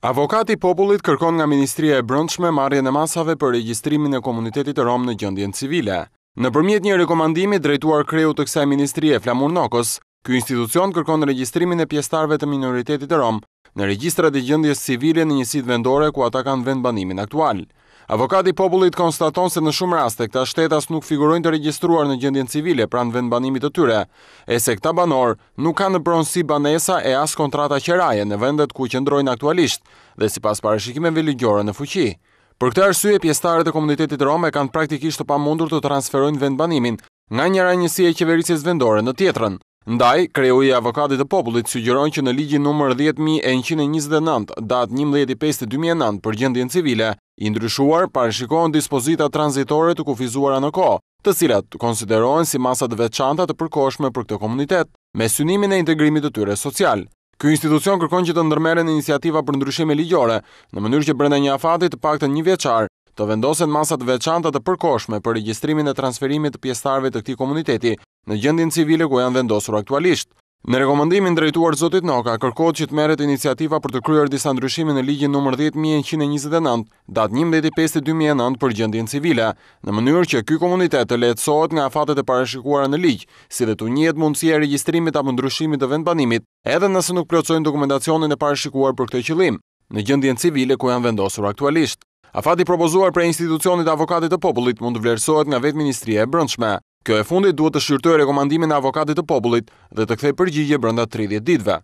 Avokati popullit kërkon nga Ministria e Brëndshme marje në masave për registrimin e komunitetit e romë në gjëndjen civile. Në përmjet një rekomandimi drejtuar kreju të kësaj Ministrie e Flamur Nokos, kjo institucion kërkon në registrimin e pjestarve të minoritetit e romë në registrat e gjëndjes civile në njësit vendore ku ata kanë vend banimin aktual. Avokati popullit konstaton se në shumë raste këta shtetas nuk figurojnë të registruar në gjendjen civile pra në vendbanimit të tyre, e se këta banor nuk ka në pronsi banesa e as kontrata qëraje në vendet ku qëndrojnë aktualisht dhe si pas parashikime veligjore në fuqi. Për këta arsye, pjestarët e komunitetit Rome kanë praktikisht të pa mundur të transferojnë vendbanimin nga njëra njësie qeverisjes vendore në tjetërën. Ndaj, kreu i avokatit të popullit sugjeron që në ligjin nëmër 10.129, datë 11.5.2009 për gjendjen civile, i ndryshuar parëshikohen dispozita transitore të kufizuara në ko, të cilat konsiderohen si masat veçanta të përkoshme për këtë komunitet, me synimin e integrimit të tyre social. Kjo institucion kërkon që të ndërmeren iniciativa për ndryshime ligjore, në mënyrë që brenda një afatit të pak të një veçar, të vendosen masat veçantat të përkoshme për registrimin e transferimit të pjestarve të këti komuniteti në gjëndin civile ku janë vendosur aktualisht. Në rekomendimin drejtuar Zotit Noka, kërkot që të meret iniciativa për të kryer disa ndryshimin e ligjin nr. 10.129, datë 11.5.2009 për gjëndin civile, në mënyrë që ky komunitet të letësohet nga fatet e parashikuara në ligjë, si dhe të njët mundësia registrimit apë ndryshimit të vendbanimit, edhe nëse nuk plëcojnë dokumentacionin e parashikuar për këtë qëllim, në gjëndin civile ku janë vendosur aktualisht. Afati propozuar për institucionit avokatit të popullit mund të vlerësohet nga vetë Ministria e Brëndshme. Kjo e fundit duhet të shyrtoj rekomandimin avokatit të popullit dhe të kthej përgjigje brënda 30 ditve.